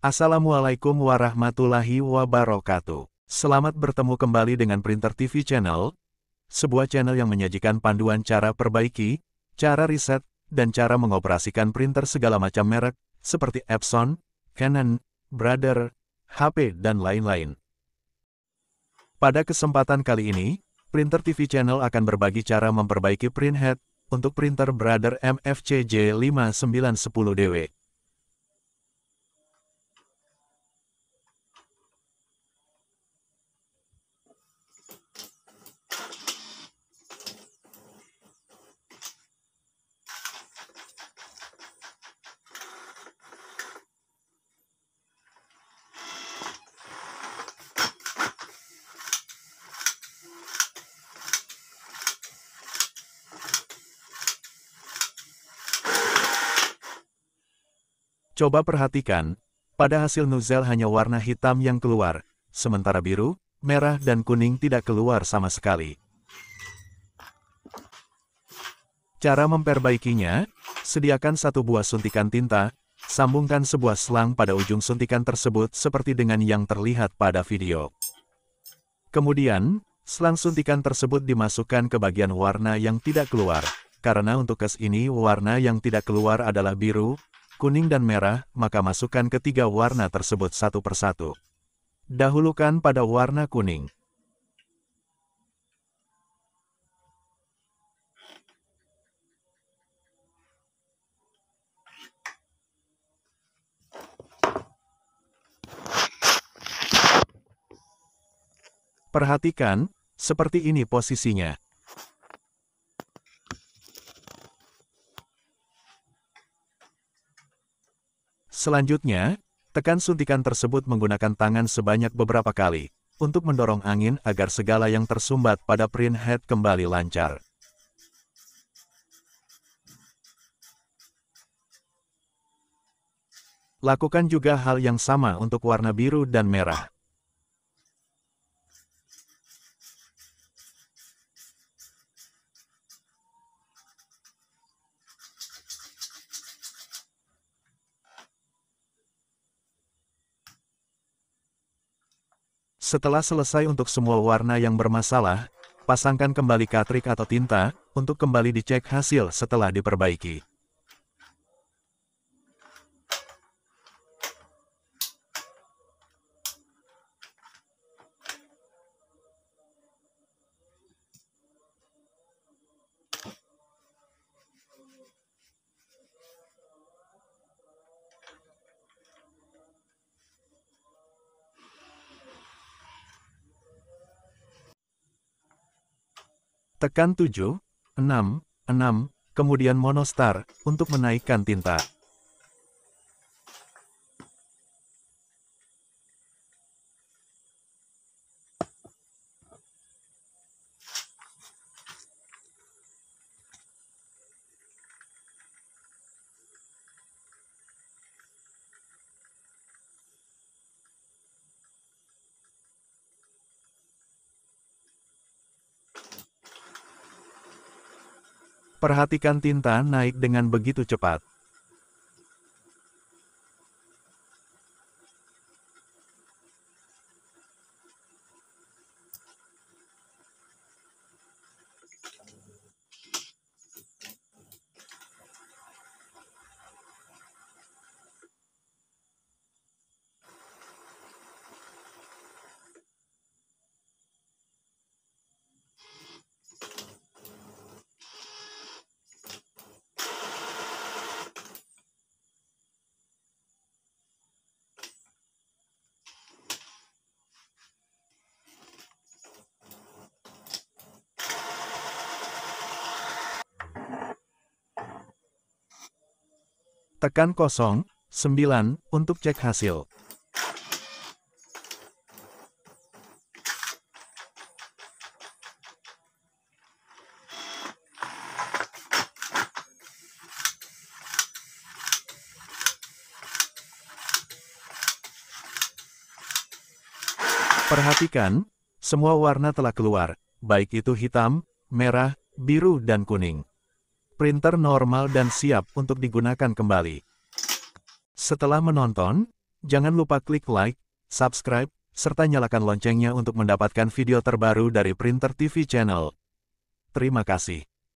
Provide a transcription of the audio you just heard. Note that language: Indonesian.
Assalamualaikum warahmatullahi wabarakatuh. Selamat bertemu kembali dengan Printer TV Channel, sebuah channel yang menyajikan panduan cara perbaiki, cara riset, dan cara mengoperasikan printer segala macam merek, seperti Epson, Canon, Brother, HP, dan lain-lain. Pada kesempatan kali ini, Printer TV Channel akan berbagi cara memperbaiki printhead untuk printer Brother MFCJ5910DW. Coba perhatikan, pada hasil nuzel hanya warna hitam yang keluar, sementara biru, merah dan kuning tidak keluar sama sekali. Cara memperbaikinya, sediakan satu buah suntikan tinta, sambungkan sebuah selang pada ujung suntikan tersebut seperti dengan yang terlihat pada video. Kemudian, selang suntikan tersebut dimasukkan ke bagian warna yang tidak keluar, karena untuk kes ini warna yang tidak keluar adalah biru, kuning dan merah, maka masukkan ketiga warna tersebut satu persatu. Dahulukan pada warna kuning. Perhatikan, seperti ini posisinya. Selanjutnya, tekan suntikan tersebut menggunakan tangan sebanyak beberapa kali, untuk mendorong angin agar segala yang tersumbat pada print head kembali lancar. Lakukan juga hal yang sama untuk warna biru dan merah. Setelah selesai untuk semua warna yang bermasalah, pasangkan kembali katrik atau tinta, untuk kembali dicek hasil setelah diperbaiki. Tekan 7, 6, 6, kemudian monostar, untuk menaikkan tinta. Perhatikan tinta naik dengan begitu cepat. Tekan 0, 9 untuk cek hasil. Perhatikan, semua warna telah keluar, baik itu hitam, merah, biru dan kuning printer normal dan siap untuk digunakan kembali. Setelah menonton, jangan lupa klik like, subscribe, serta nyalakan loncengnya untuk mendapatkan video terbaru dari Printer TV Channel. Terima kasih.